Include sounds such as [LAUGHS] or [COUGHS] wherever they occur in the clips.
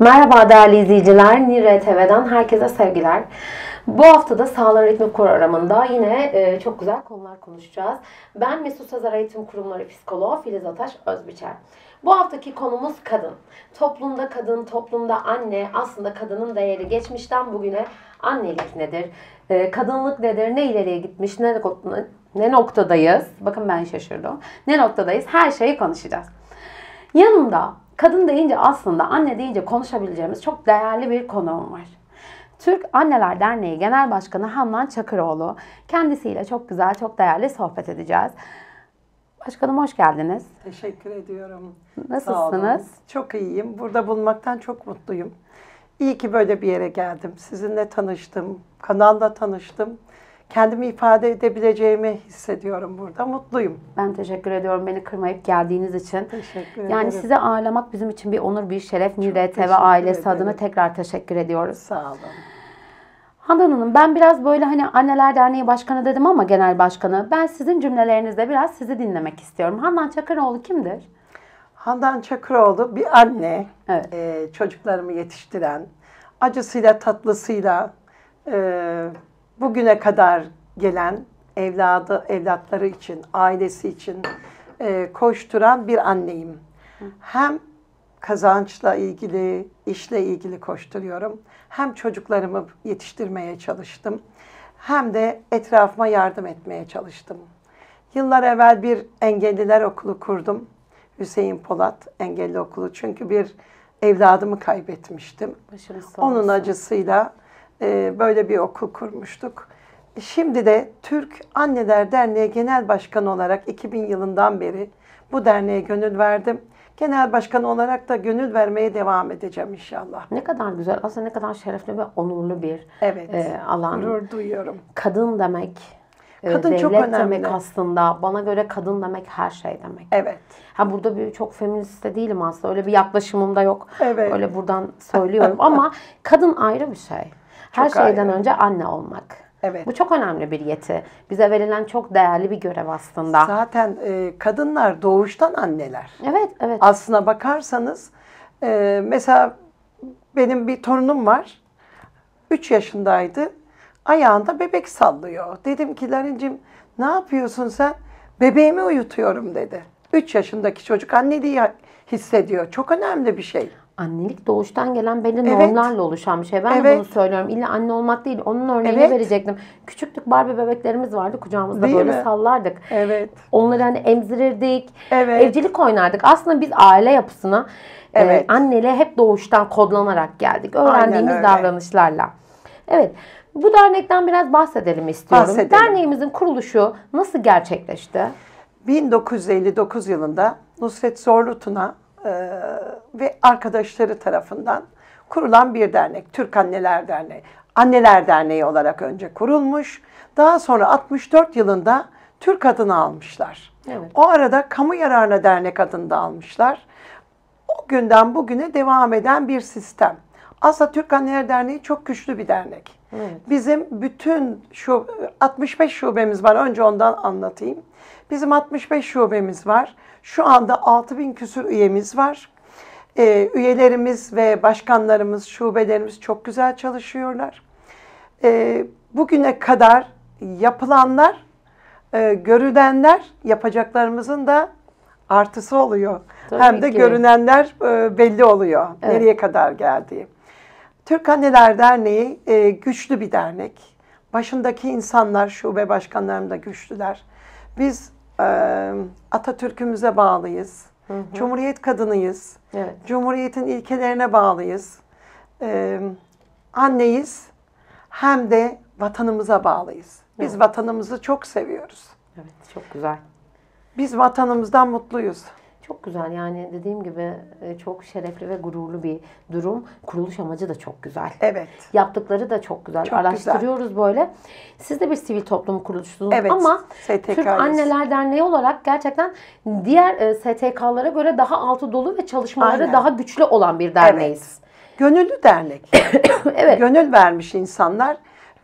Merhaba değerli izleyiciler, Nire TV'den herkese sevgiler. Bu hafta da Sağlar Eğitim Programı'nda yine e, çok güzel konular konuşacağız. Ben Mesut Sezer Eğitim Kurumları Psikoloğu Filiz Ataş Özbiçer. Bu haftaki konumuz kadın. Toplumda kadın, toplumda anne, aslında kadının değeri geçmişten bugüne annelik nedir? E, kadınlık nedir? Ne ileriye gitmiş? Ne, ne noktadayız? Bakın ben şaşırdım. Ne noktadayız? Her şeyi konuşacağız. Yanımda Kadın deyince aslında anne deyince konuşabileceğimiz çok değerli bir konuğum var. Türk Anneler Derneği Genel Başkanı Hamdan Çakıroğlu. Kendisiyle çok güzel, çok değerli sohbet edeceğiz. Başkanım hoş geldiniz. Teşekkür ediyorum. Nasılsınız? Çok iyiyim. Burada bulunmaktan çok mutluyum. İyi ki böyle bir yere geldim. Sizinle tanıştım, kanalda tanıştım kendimi ifade edebileceğimi hissediyorum burada. Mutluyum. Ben teşekkür ediyorum beni kırmayıp geldiğiniz için. Teşekkür ederim. Yani size ağırlamak bizim için bir onur, bir şeref. Nirete ve ailesi ederim. adına tekrar teşekkür ediyoruz. Sağ olun. Handan Hanım ben biraz böyle hani Anneler Derneği Başkanı dedim ama Genel Başkanı. Ben sizin cümlelerinizde biraz sizi dinlemek istiyorum. Handan Çakıroğlu kimdir? Handan Çakıroğlu bir anne. Evet. E, çocuklarımı yetiştiren, acısıyla tatlısıyla e, bugüne kadar gelen evladı, evlatları için, ailesi için e, koşturan bir anneyim. Hem kazançla ilgili, işle ilgili koşturuyorum. Hem çocuklarımı yetiştirmeye çalıştım. Hem de etrafıma yardım etmeye çalıştım. Yıllar evvel bir engelliler okulu kurdum. Hüseyin Polat Engelli Okulu. Çünkü bir evladımı kaybetmiştim. Onun acısıyla ee, böyle bir okul kurmuştuk. Şimdi de Türk Anneler Derneği Genel Başkanı olarak 2000 yılından beri bu derneğe gönül verdim. Genel başkan olarak da gönül vermeye devam edeceğim inşallah. Ne kadar güzel. Aslında ne kadar şerefli ve onurlu bir evet, e, alan. Gurur duyuyorum. Kadın demek, e, kadın devlet çok önemli. demek aslında. Bana göre kadın demek her şey demek. Evet. Ha burada bir çok feminist de değilim aslında. Öyle bir yaklaşımım da yok. Evet. Öyle buradan söylüyorum ama [LAUGHS] kadın ayrı bir şey. Her çok şeyden ayrı. önce anne olmak. Evet. Bu çok önemli bir yeti. Bize verilen çok değerli bir görev aslında. Zaten e, kadınlar doğuştan anneler. Evet, evet. Aslına bakarsanız e, mesela benim bir torunum var. 3 yaşındaydı. Ayağında bebek sallıyor. Dedim ki Larincim ne yapıyorsun sen? Bebeğimi uyutuyorum dedi. 3 yaşındaki çocuk anne hissediyor. Çok önemli bir şey. Annelik doğuştan gelen belli evet. normlarla oluşan bir şey. Ben evet. bunu söylüyorum. İlla anne olmak değil. Onun örneğini evet. verecektim. Küçüktük Barbie bebeklerimiz vardı. Kucağımızda değil böyle mi? sallardık. Evet. Onları hani emzirirdik. Evet. Evcilik oynardık. Aslında biz aile yapısına e, evet. e, anneyle hep doğuştan kodlanarak geldik. Öğrendiğimiz davranışlarla. Evet. Bu dernekten biraz bahsedelim istiyorum. Bahsedelim. Derneğimizin kuruluşu nasıl gerçekleşti? 1959 yılında Nusret Zorlutuna ee, ve arkadaşları tarafından kurulan bir dernek. Türk Anneler Derneği. Anneler Derneği olarak önce kurulmuş. Daha sonra 64 yılında Türk adını almışlar. Evet. O arada kamu yararına dernek adını da almışlar. O günden bugüne devam eden bir sistem. Aslında Türk Anneler Derneği çok güçlü bir dernek. Evet. Bizim bütün şu 65 şubemiz var. Önce ondan anlatayım. Bizim 65 şubemiz var. Şu anda 6000 küsür üyemiz var. E, üyelerimiz ve başkanlarımız, şubelerimiz çok güzel çalışıyorlar. E, bugüne kadar yapılanlar, e, görülenler yapacaklarımızın da artısı oluyor. Tabii Hem de ki. görünenler e, belli oluyor. Evet. Nereye kadar geldiği. Türk Anneler Derneği e, güçlü bir dernek. Başındaki insanlar, şube başkanlarım da güçlüler. Biz Atatürk'ümüze bağlıyız. Hı hı. Cumhuriyet kadınıyız. Evet. Cumhuriyetin ilkelerine bağlıyız. Ee, anneyiz hem de vatanımıza bağlıyız. Biz evet. vatanımızı çok seviyoruz. Evet, çok güzel. Biz vatanımızdan mutluyuz. Çok güzel yani dediğim gibi e, çok şerefli ve gururlu bir durum. Kuruluş amacı da çok güzel. Evet. Yaptıkları da çok güzel. Çok Araştırıyoruz güzel. böyle. Siz de bir sivil toplum kuruluşusunuz evet, ama STK'yız. Türk Anneler Derneği olarak gerçekten diğer e, STK'lara göre daha altı dolu ve çalışmaları Aynen. daha güçlü olan bir derneğiz. Evet. Gönüllü dernek. [COUGHS] evet. Gönül vermiş insanlar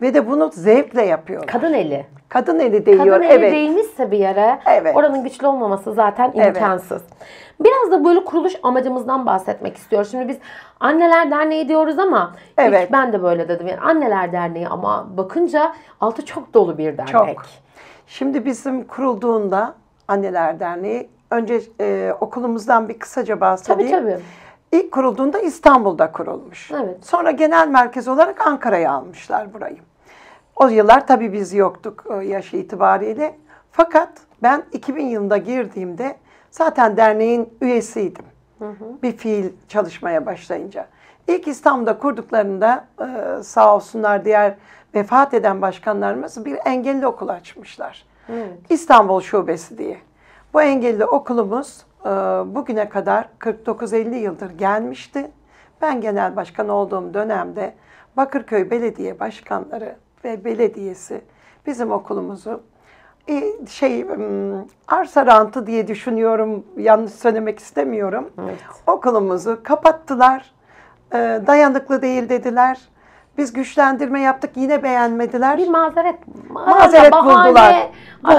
ve de bunu zevkle yapıyorlar. Kadın eli. Kadın eli değiyor. Kadın eli evet. değmişse bir yere evet. oranın güçlü olmaması zaten imkansız. Evet. Biraz da böyle kuruluş amacımızdan bahsetmek istiyorum. Şimdi biz Anneler Derneği diyoruz ama evet. ilk ben de böyle dedim. Yani Anneler Derneği ama bakınca altı çok dolu bir dernek. Çok. Şimdi bizim kurulduğunda Anneler Derneği önce e, okulumuzdan bir kısaca bahsedeyim. Tabii tabii. İlk kurulduğunda İstanbul'da kurulmuş. Evet. Sonra genel merkez olarak Ankara'ya almışlar burayı. O yıllar tabii biz yoktuk yaş itibariyle. Fakat ben 2000 yılında girdiğimde zaten derneğin üyesiydim. Hı hı. Bir fiil çalışmaya başlayınca. İlk İstanbul'da kurduklarında e, sağ olsunlar diğer vefat eden başkanlarımız bir engelli okul açmışlar. Evet. İstanbul Şubesi diye. Bu engelli okulumuz ee, bugüne kadar 49-50 yıldır gelmişti. Ben genel başkan olduğum dönemde Bakırköy Belediye Başkanları ve belediyesi bizim okulumuzu e, şey arsa rantı diye düşünüyorum yanlış söylemek istemiyorum. Evet. Okulumuzu kapattılar. Ee, dayanıklı değil dediler. Biz güçlendirme yaptık yine beğenmediler. Bir mazeret mazeret bahane, buldular.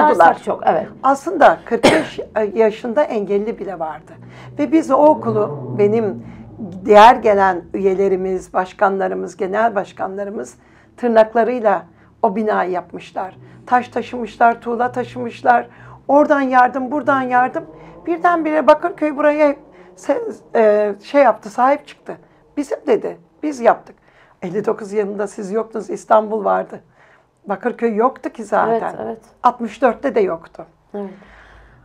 Buldular çok evet. Aslında 45 [COUGHS] yaşında engelli bile vardı. Ve biz o okulu benim diğer gelen üyelerimiz, başkanlarımız, genel başkanlarımız tırnaklarıyla o binayı yapmışlar. Taş taşımışlar, tuğla taşımışlar. Oradan yardım, buradan yardım. Birdenbire Bakırköy buraya e, şey yaptı, sahip çıktı. Bizim dedi, biz yaptık. 59 yılında siz yoktunuz. İstanbul vardı. Bakırköy yoktu ki zaten. Evet, evet. 64'te de yoktu. Evet.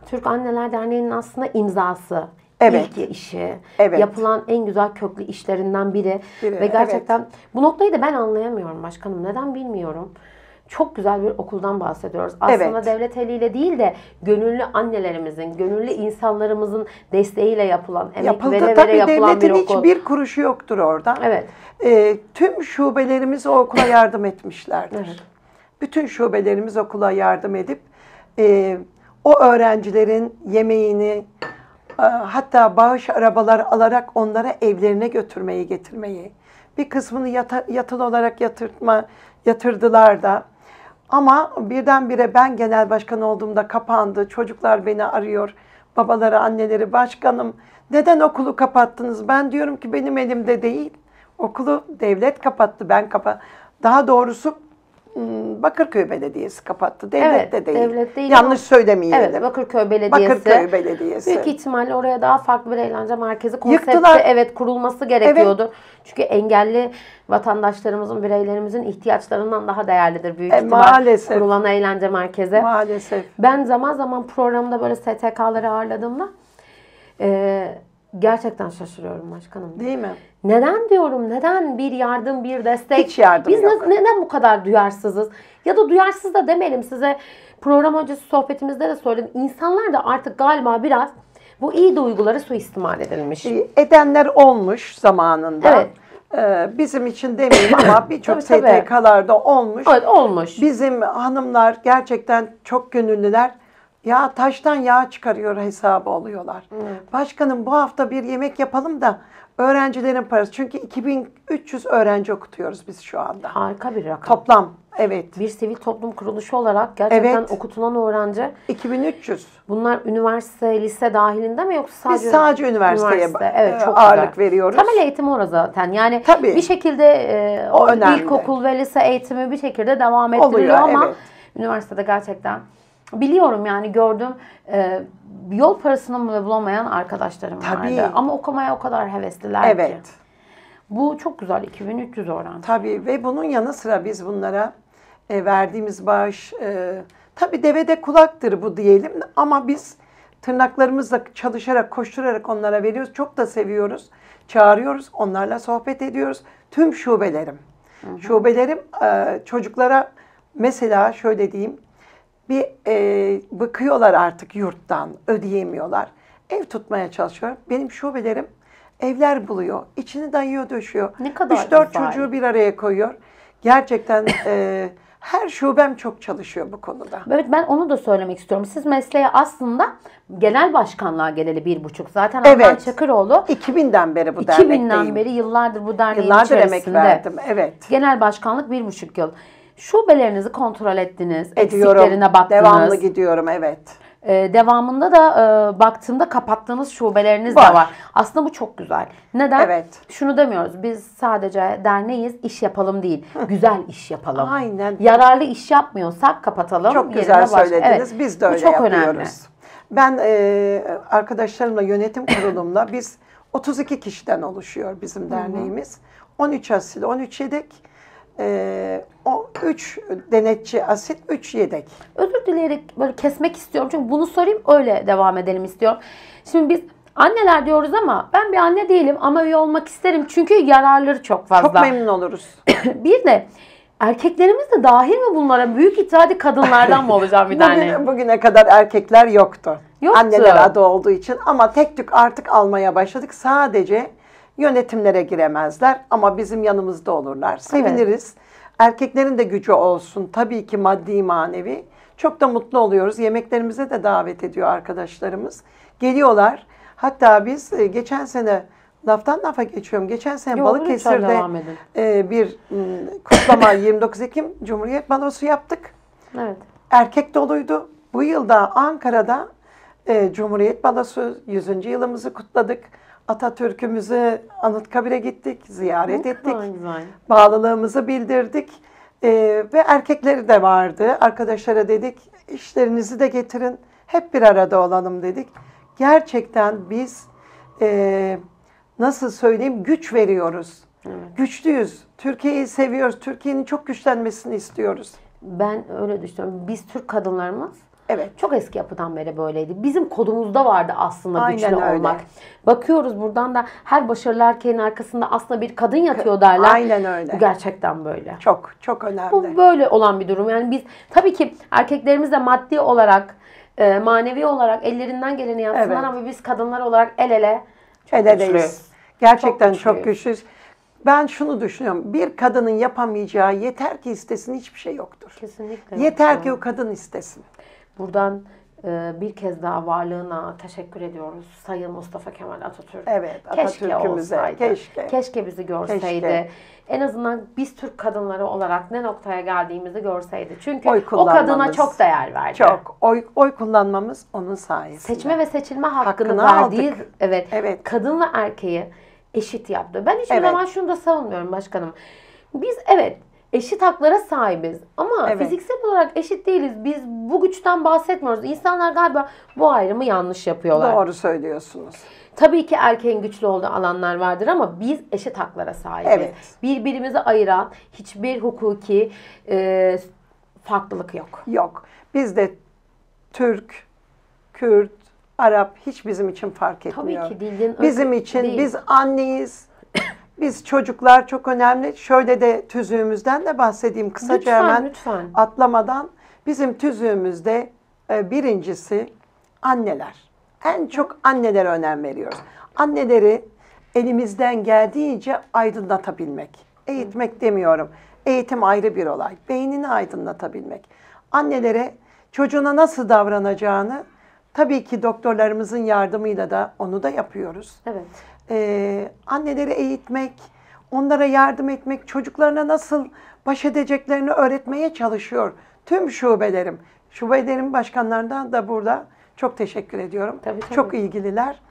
Türk Anneler Derneği'nin aslında imzası. Evet. İlk işi. Evet. Yapılan en güzel köklü işlerinden biri. biri Ve gerçekten evet. bu noktayı da ben anlayamıyorum başkanım. Neden bilmiyorum çok güzel bir okuldan bahsediyoruz. Aslında evet. devlet eliyle değil de gönüllü annelerimizin, gönüllü insanlarımızın desteğiyle yapılan, emek Yapıldı, vere tabii vere yapılan bir okul. Devletin hiçbir kuruşu yoktur orada. Evet. E, tüm şubelerimiz o okula yardım etmişlerdir. Evet. Bütün şubelerimiz okula yardım edip e, o öğrencilerin yemeğini e, hatta bağış arabalar alarak onlara evlerine götürmeyi getirmeyi bir kısmını yata, yatılı olarak yatırtma yatırdılar da ama birdenbire ben genel başkan olduğumda kapandı. Çocuklar beni arıyor. Babaları, anneleri, başkanım neden okulu kapattınız? Ben diyorum ki benim elimde değil. Okulu devlet kapattı, ben kapa. Daha doğrusu Hmm, Bakırköy Belediyesi kapattı. Devlet evet, de değil. Devlet değil Yanlış ama, söylemeyelim. Evet Bakırköy Belediyesi. Bakırköy Belediyesi. Büyük ihtimalle oraya daha farklı bir eğlence merkezi konsepti Yıktılar. evet kurulması gerekiyordu. Evet. Çünkü engelli vatandaşlarımızın, bireylerimizin ihtiyaçlarından daha değerlidir büyük e, ihtimal. Maalesef. Kurulan eğlence merkezi. Maalesef. Ben zaman zaman programda böyle STK'ları ağırladığımda e, gerçekten şaşırıyorum başkanım. Değil mi? Neden diyorum? Neden bir yardım, bir destek? Hiç yardım Biz yok. neden bu kadar duyarsızız? Ya da duyarsız da demeyelim size. Program öncesi sohbetimizde de söyledim. İnsanlar da artık galiba biraz bu iyi duyguları suistimal edilmiş. Edenler olmuş zamanında. Evet. Ee, bizim için demeyeyim ama [COUGHS] birçok STK'larda olmuş. Evet olmuş. Bizim hanımlar gerçekten çok gönüllüler. Ya taştan yağ çıkarıyor hesabı oluyorlar. Evet. Hmm. Başkanım bu hafta bir yemek yapalım da öğrencilerin parası. Çünkü 2300 öğrenci okutuyoruz biz şu anda. Harika bir rakam. Toplam evet. Bir sivil toplum kuruluşu olarak gerçekten evet. okutulan öğrenci. 2300. Bunlar üniversite, lise dahilinde mi yoksa sadece? Biz sadece üniversiteye üniversite. evet, e, çok ağırlık güzel. veriyoruz. Temel eğitim orada zaten. Yani Tabii. bir şekilde e, o, ilkokul ve lise eğitimi bir şekilde devam ettiriliyor Oluyor, ama evet. üniversitede gerçekten Biliyorum yani gördüm e, yol parasını bile bulamayan arkadaşlarım Tabii. vardı. Ama okumaya o kadar hevesliler evet. ki. Evet. Bu çok güzel 2300 oran. Tabii ve bunun yanı sıra biz bunlara e, verdiğimiz bağış e, tabii devede kulaktır bu diyelim ama biz tırnaklarımızla çalışarak koşturarak onlara veriyoruz. Çok da seviyoruz. Çağırıyoruz. Onlarla sohbet ediyoruz. Tüm şubelerim. Hı hı. Şubelerim e, çocuklara mesela şöyle diyeyim bir e, bakıyorlar artık yurttan, ödeyemiyorlar. Ev tutmaya çalışıyor. Benim şubelerim evler buluyor. İçini dayıyor döşüyor. Ne kadar 3-4 çocuğu bir araya koyuyor. Gerçekten e, her şubem çok çalışıyor bu konuda. Evet ben onu da söylemek istiyorum. Siz mesleğe aslında genel başkanlığa geleli bir buçuk. Zaten evet. Hakan Çakıroğlu 2000'den beri bu 2000'den dernekteyim. 2000'den beri yıllardır bu derneğin yıllardır içerisinde. Yıllardır emek verdim evet. Genel başkanlık bir buçuk yıl. Şubelerinizi kontrol ettiniz. Ediyorum. Eksiklerine baktınız. Devamlı gidiyorum evet. Ee, devamında da e, baktığımda kapattığınız şubeleriniz var. de var. Aslında bu çok güzel. Neden? Evet. Şunu demiyoruz. Biz sadece derneğiz, iş yapalım değil. güzel iş yapalım. Aynen. Yararlı iş yapmıyorsak kapatalım. Çok güzel söylediniz. Evet. Biz de öyle bu çok yapıyoruz. Önemli. Ben e, arkadaşlarımla yönetim kurulumla biz 32 kişiden oluşuyor bizim derneğimiz. 13 asil, 13 yedek e, o 3 denetçi asit, 3 yedek. Özür dileyerek böyle kesmek istiyorum. Çünkü bunu sorayım öyle devam edelim istiyorum. Şimdi biz anneler diyoruz ama ben bir anne değilim ama üye olmak isterim. Çünkü yararları çok fazla. Çok memnun oluruz. [CLEARS THROAT] bir de erkeklerimiz de dahil mi bunlara? Büyük itirazı kadınlardan mı [LAUGHS] olacağım bir tane? Bugüne, bugüne kadar erkekler yoktu. Yoktu. Anneler adı olduğu için ama tek tük artık almaya başladık. Sadece Yönetimlere giremezler ama bizim yanımızda olurlar. Seviniriz. Evet. Erkeklerin de gücü olsun. Tabii ki maddi manevi. Çok da mutlu oluyoruz. Yemeklerimize de davet ediyor arkadaşlarımız. Geliyorlar. Hatta biz e, geçen sene laftan lafa geçiyorum. Geçen sene Yo, Balıkesir'de e, bir kutlama 29 [COUGHS] Ekim Cumhuriyet Balosu yaptık. Evet. Erkek doluydu. Bu yılda Ankara'da e, Cumhuriyet Balosu 100. yılımızı kutladık. Atatürk'ümüzü Anıtkabir'e gittik, ziyaret ne ettik. Güzel. Bağlılığımızı bildirdik. Ee, ve erkekleri de vardı. Arkadaşlara dedik işlerinizi de getirin. Hep bir arada olalım dedik. Gerçekten biz e, nasıl söyleyeyim güç veriyoruz. Evet. Güçlüyüz. Türkiye'yi seviyoruz. Türkiye'nin çok güçlenmesini istiyoruz. Ben öyle düşünüyorum. Biz Türk kadınlarımız Evet. Çok eski yapıdan beri böyleydi. Bizim kodumuzda vardı aslında Aynen güçlü öyle. olmak. Bakıyoruz buradan da her başarılı erkeğin arkasında aslında bir kadın yatıyor derler. Aynen öyle. Bu gerçekten böyle. Çok çok önemli. Bu böyle olan bir durum. Yani biz tabii ki erkeklerimiz de maddi olarak, e, manevi olarak ellerinden geleni yapsınlar evet. ama biz kadınlar olarak el ele çok el eleyiz. Güçlüyüz. Gerçekten çok, güçlüyüz. çok Ben şunu düşünüyorum. Bir kadının yapamayacağı yeter ki istesin hiçbir şey yoktur. Kesinlikle. Yeter yok. ki o kadın istesin. Buradan e, bir kez daha varlığına teşekkür ediyoruz. Sayın Mustafa Kemal Atatürk. Evet, keşke olsaydı. Keşke. Keşke bizi görseydi. Keşke. En azından biz Türk kadınları olarak ne noktaya geldiğimizi görseydi. Çünkü oy o kadına çok değer verdi. Çok. Oy, oy kullanmamız onun sayesinde. Seçme ve seçilme hakkını, hakkını verdiği aldık. evet, evet. kadın ve erkeği eşit yaptı. Ben hiçbir evet. zaman şunu da savunmuyorum başkanım. Biz evet eşit haklara sahibiz. Ama evet. fiziksel olarak eşit değiliz. Biz bu güçten bahsetmiyoruz. İnsanlar galiba bu ayrımı yanlış yapıyorlar. Doğru söylüyorsunuz. Tabii ki erkeğin güçlü olduğu alanlar vardır ama biz eşit haklara sahibiz. Evet. Birbirimizi ayıran hiçbir hukuki e, farklılık yok. Yok. Biz de Türk, Kürt, Arap hiç bizim için fark etmiyor. Tabii ki dilin Bizim için değil. biz anneyiz biz çocuklar çok önemli. Şöyle de tüzüğümüzden de bahsedeyim kısaca lütfen, hemen lütfen. atlamadan. Bizim tüzüğümüzde e, birincisi anneler. En çok annelere önem veriyoruz. Anneleri elimizden geldiğince aydınlatabilmek. Eğitmek demiyorum. Eğitim ayrı bir olay. Beynini aydınlatabilmek. Annelere çocuğuna nasıl davranacağını tabii ki doktorlarımızın yardımıyla da onu da yapıyoruz. Evet e, anneleri eğitmek, onlara yardım etmek, çocuklarına nasıl baş edeceklerini öğretmeye çalışıyor. Tüm şubelerim, şubelerin başkanlarından da burada çok teşekkür ediyorum. Tabii, tabii. Çok ilgililer.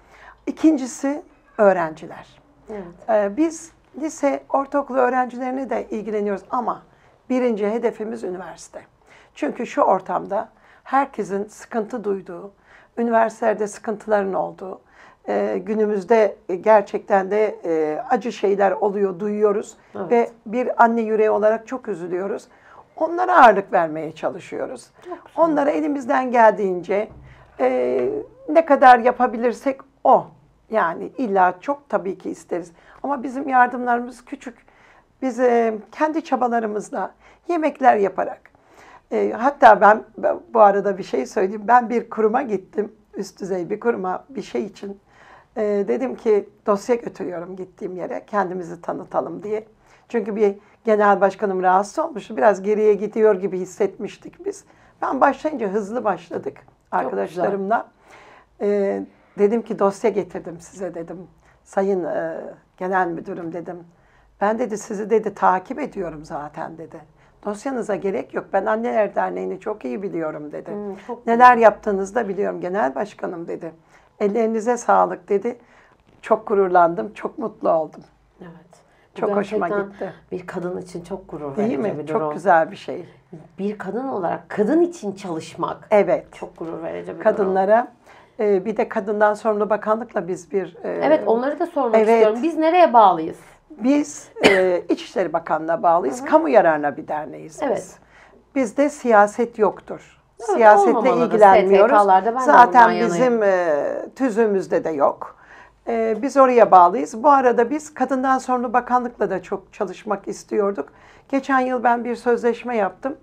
İkincisi öğrenciler. Evet. Ee, biz lise, ortaokul öğrencilerini de ilgileniyoruz ama birinci hedefimiz üniversite. Çünkü şu ortamda herkesin sıkıntı duyduğu, üniversitelerde sıkıntıların olduğu, ee, e, günümüzde gerçekten de e, acı şeyler oluyor, duyuyoruz evet. ve bir anne yüreği olarak çok üzülüyoruz. Onlara ağırlık vermeye çalışıyoruz. Onlara elimizden geldiğince e, ne kadar yapabilirsek o. Yani illa çok tabii ki isteriz. Ama bizim yardımlarımız küçük. Biz e, kendi çabalarımızla yemekler yaparak. E, hatta ben bu arada bir şey söyleyeyim. Ben bir kuruma gittim üst düzey bir kuruma bir şey için e, dedim ki dosya götürüyorum gittiğim yere kendimizi tanıtalım diye. Çünkü bir genel başkanım rahatsız olmuştu. Biraz geriye gidiyor gibi hissetmiştik biz. Ben başlayınca hızlı başladık arkadaşlarımla. E, dedim ki dosya getirdim size dedim. Sayın e, genel müdürüm dedim. Ben dedi sizi dedi takip ediyorum zaten dedi. Dosyanıza gerek yok. Ben Anneler Derneği'ni çok iyi biliyorum dedi. Hmm, çok Neler yaptığınızı da biliyorum genel başkanım dedi. Ellerinize sağlık dedi. Çok gururlandım, çok mutlu oldum. Evet. Çok hoşuma gitti. Bir kadın için çok gurur verici bir durum. Çok güzel bir şey. Bir kadın olarak kadın için çalışmak. Evet. Çok gurur verici bir durum. Kadınlara e, bir de kadından sorumlu bakanlıkla biz bir e, Evet, onları da sormak Evet. istiyorum. Biz nereye bağlıyız? Biz e, [LAUGHS] İçişleri Bakanlığı'na bağlıyız. Kamu yararına bir derneğiz biz. Evet. Bizde siyaset yoktur. Siyasetle ilgilenmiyoruz. Zaten bizim e, tüzüğümüzde de yok. E, biz oraya bağlıyız. Bu arada biz Kadından Sorumlu Bakanlık'la da çok çalışmak istiyorduk. Geçen yıl ben bir sözleşme yaptım.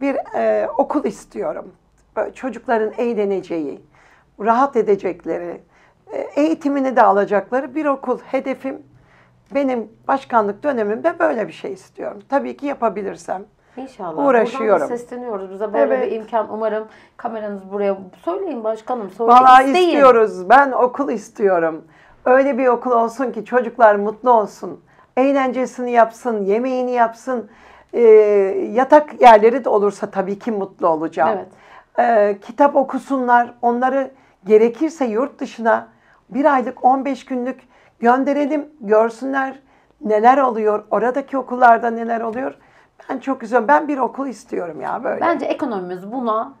Bir e, okul istiyorum. Çocukların eğleneceği, rahat edecekleri, e, eğitimini de alacakları bir okul. Hedefim benim başkanlık dönemimde böyle bir şey istiyorum. Tabii ki yapabilirsem. İnşallah. Uğraşıyorum. Buradan sesleniyoruz. Bize böyle evet. bir imkan umarım kameranız buraya. Söyleyin başkanım. Söyleyin. Valla istiyoruz. Ben okul istiyorum. Öyle bir okul olsun ki çocuklar mutlu olsun. Eğlencesini yapsın, yemeğini yapsın. E, yatak yerleri de olursa tabii ki mutlu olacağım. Evet. E, kitap okusunlar. Onları gerekirse yurt dışına bir aylık 15 günlük gönderelim. Görsünler neler oluyor. Oradaki okullarda neler oluyor ben çok üzüyorum. Ben bir okul istiyorum ya böyle. Bence ekonomimiz buna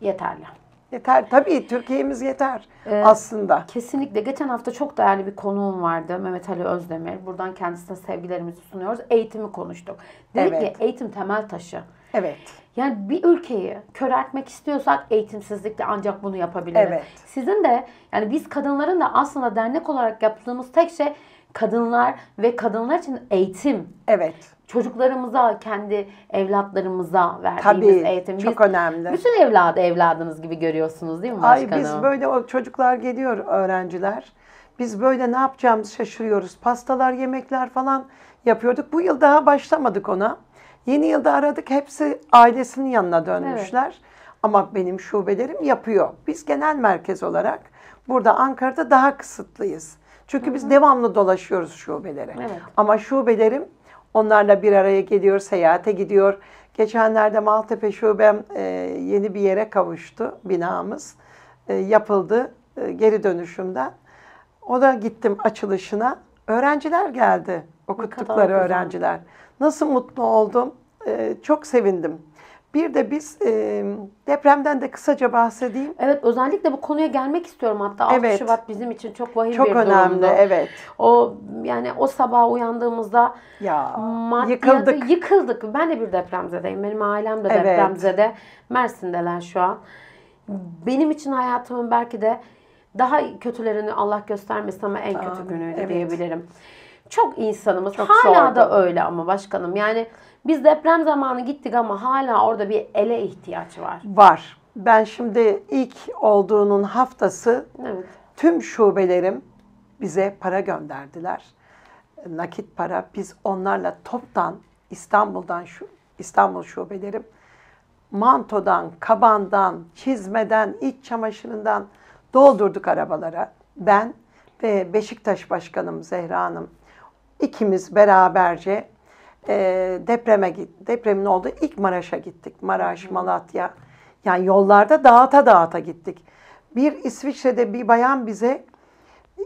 yeterli. Yeter tabii Türkiye'miz yeter ee, aslında. Kesinlikle. Geçen hafta çok değerli bir konuğum vardı Mehmet Ali Özdemir. Buradan kendisine sevgilerimizi sunuyoruz. Eğitimi konuştuk. Dedik evet. ki eğitim temel taşı. Evet. Yani bir ülkeyi köreltmek istiyorsak eğitimsizlikle ancak bunu yapabiliriz. Evet. Sizin de yani biz kadınların da aslında dernek olarak yaptığımız tek şey kadınlar ve kadınlar için eğitim. Evet çocuklarımıza, kendi evlatlarımıza verdiğimiz Tabii, eğitim. Biz, çok önemli. Bütün evladı evladınız gibi görüyorsunuz değil mi başkanım? Ay biz böyle o çocuklar geliyor öğrenciler. Biz böyle ne yapacağımızı şaşırıyoruz. Pastalar, yemekler falan yapıyorduk. Bu yıl daha başlamadık ona. Yeni yılda aradık. Hepsi ailesinin yanına dönmüşler. Evet. Ama benim şubelerim yapıyor. Biz genel merkez olarak burada Ankara'da daha kısıtlıyız. Çünkü Hı-hı. biz devamlı dolaşıyoruz şubelere. Evet. Ama şubelerim Onlarla bir araya geliyor, seyahate gidiyor. Geçenlerde Maltepe Şubem e, yeni bir yere kavuştu binamız. E, yapıldı e, geri dönüşümden. O da gittim açılışına. Öğrenciler geldi, okuttukları öğrenciler. Nasıl mutlu oldum, çok sevindim. Bir de biz e, depremden de kısaca bahsedeyim. Evet özellikle bu konuya gelmek istiyorum hatta 6 evet. Şubat bizim için çok vahim çok bir önemli, durumdu. Çok önemli evet. O yani o sabah uyandığımızda ya yıkıldık. Yıkıldık. Ben de bir depremzedeyim. Benim ailem de evet. depremzede. Mersin'deler şu an. Benim için hayatımın belki de daha kötülerini Allah göstermesin ama en kötü Aa, günüydü evet. diyebilirim. Çok insanımız çok hala zordu. da öyle ama başkanım. Yani biz deprem zamanı gittik ama hala orada bir ele ihtiyaç var. Var. Ben şimdi ilk olduğunun haftası evet. tüm şubelerim bize para gönderdiler. Nakit para. Biz onlarla toptan İstanbul'dan şu İstanbul şubelerim mantodan, kabandan, çizmeden, iç çamaşırından doldurduk arabalara. Ben ve Beşiktaş Başkanım Zehra Hanım ikimiz beraberce e, depreme depremin olduğu ilk Maraş'a gittik. Maraş, Malatya. Yani yollarda dağıta dağıta gittik. Bir İsviçre'de bir bayan bize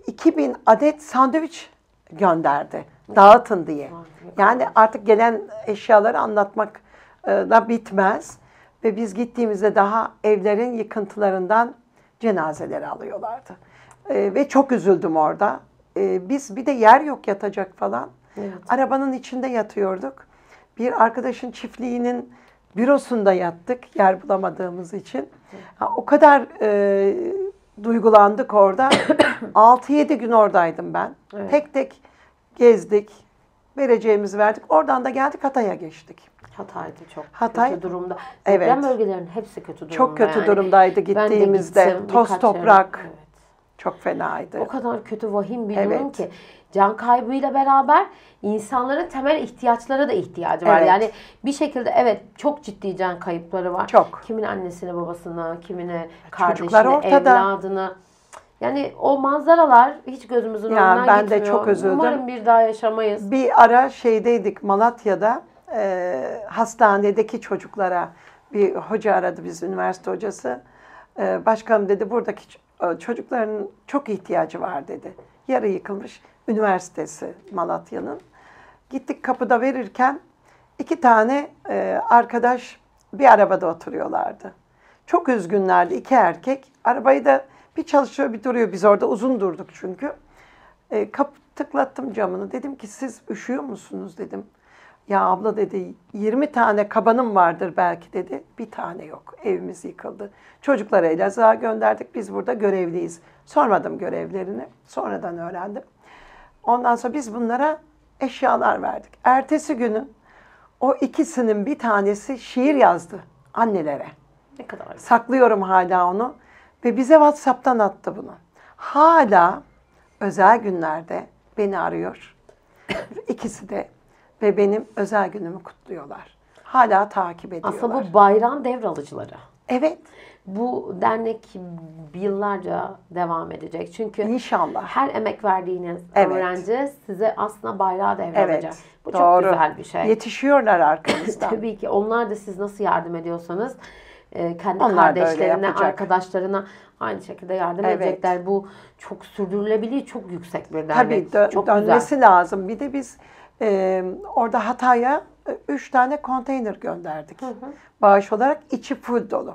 2000 adet sandviç gönderdi. Dağıtın diye. Yani artık gelen eşyaları anlatmak e, da bitmez. Ve biz gittiğimizde daha evlerin yıkıntılarından cenazeleri alıyorlardı. E, ve çok üzüldüm orada. E, biz bir de yer yok yatacak falan. Evet. Arabanın içinde yatıyorduk. Bir arkadaşın çiftliğinin bürosunda yattık yer bulamadığımız için. Ha, o kadar e, duygulandık orada. 6-7 [COUGHS] gün oradaydım ben. Evet. Tek tek gezdik. Vereceğimizi verdik. Oradan da geldik Hatay'a geçtik. Hatay'da çok Hatay, kötü durumda. Evet. Deprem bölgelerinin hepsi kötü durumda. Çok kötü yani. durumdaydı gittiğimizde. Ben de gittim, Toz toprak. Evet. Çok fenaydı. O kadar kötü vahim bir evet. durum ki can kaybıyla beraber insanların temel ihtiyaçlara da ihtiyacı var. Evet. Yani bir şekilde evet çok ciddi can kayıpları var. Çok. Kimin annesini, babasını, kimine kardeşini, evladını. Yani o manzaralar hiç gözümüzün önüne önünden ben de çok üzüldüm. Umarım bir daha yaşamayız. Bir ara şeydeydik Malatya'da e, hastanedeki çocuklara bir hoca aradı biz üniversite hocası. E, başkanım dedi buradaki e, çocukların çok ihtiyacı var dedi yarı yıkılmış üniversitesi Malatya'nın. Gittik kapıda verirken iki tane e, arkadaş bir arabada oturuyorlardı. Çok üzgünlerdi iki erkek. Arabayı da bir çalışıyor bir duruyor. Biz orada uzun durduk çünkü. E, kapı tıklattım camını. Dedim ki siz üşüyor musunuz dedim. Ya abla dedi 20 tane kabanım vardır belki dedi. Bir tane yok. Evimiz yıkıldı. Çocuklara Elazığ'a gönderdik. Biz burada görevliyiz. Sormadım görevlerini. Sonradan öğrendim. Ondan sonra biz bunlara eşyalar verdik. Ertesi günün o ikisinin bir tanesi şiir yazdı annelere. Ne kadar ayıp. Saklıyorum hala onu. Ve bize WhatsApp'tan attı bunu. Hala özel günlerde beni arıyor. [COUGHS] İkisi de ve benim özel günümü kutluyorlar. Hala takip ediyorlar. Aslında bu bayram devralıcıları. Evet. Bu dernek yıllarca devam edecek. Çünkü İnşallah. her emek verdiğiniz evet. öğrenci size aslında bayrağı devralacak. Evet. Bu Doğru. çok güzel bir şey. Yetişiyorlar [LAUGHS] arkanızdan. Tabii ki. Onlar da siz nasıl yardım ediyorsanız e, kendi Onlar kardeşlerine, arkadaşlarına aynı şekilde yardım evet. edecekler. Bu çok sürdürülebilir, çok yüksek bir dernek. Tabii dö- çok dönmesi güzel. lazım. Bir de biz e, orada Hatay'a e, üç tane konteyner gönderdik. Hı hı. Bağış olarak içi full dolu.